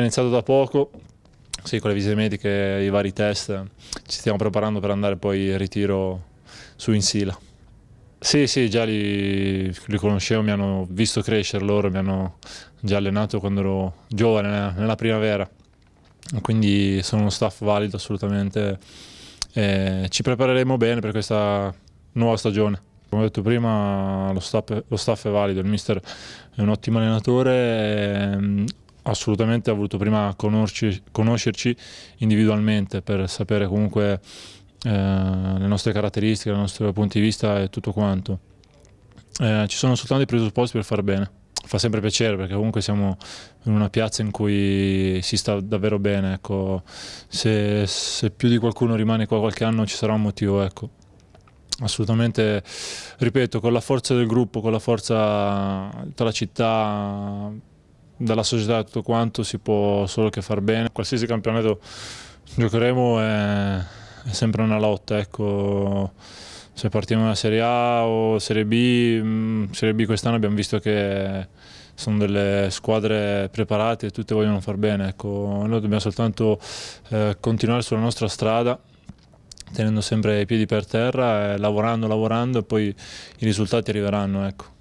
Ho iniziato da poco, sì, con le visite mediche, i vari test, ci stiamo preparando per andare poi in ritiro su Insila. Sì, sì, già li, li, conoscevo, mi hanno visto crescere loro, mi hanno già allenato quando ero giovane, nella primavera. Quindi sono uno staff valido assolutamente. E ci prepareremo bene per questa nuova stagione. Come ho detto prima, lo staff, lo staff è valido, il mister è un ottimo allenatore, ehm, assolutamente ha voluto prima conosci, conoscerci individualmente per sapere comunque eh, le nostre caratteristiche, i nostri punti di vista e tutto quanto. Eh, ci sono soltanto i presupposti per far bene. Fa sempre piacere perché comunque siamo in una piazza in cui si sta davvero bene. Ecco. Se, se, più di qualcuno rimane qua qualche anno ci sarà un motivo. Ecco. Assolutamente, ripeto, con la forza del gruppo, con la forza della città, dalla società tutto quanto si può solo che far bene. Qualsiasi campionato giocheremo è, è sempre una lotta, ecco. se partiamo da Serie A o Serie B, mm, Serie B quest'anno abbiamo visto che sono delle squadre preparate e tutte vogliono far bene, ecco. noi dobbiamo soltanto eh, continuare sulla nostra strada tenendo sempre i piedi per terra, eh, lavorando, lavorando e poi i risultati arriveranno. Ecco.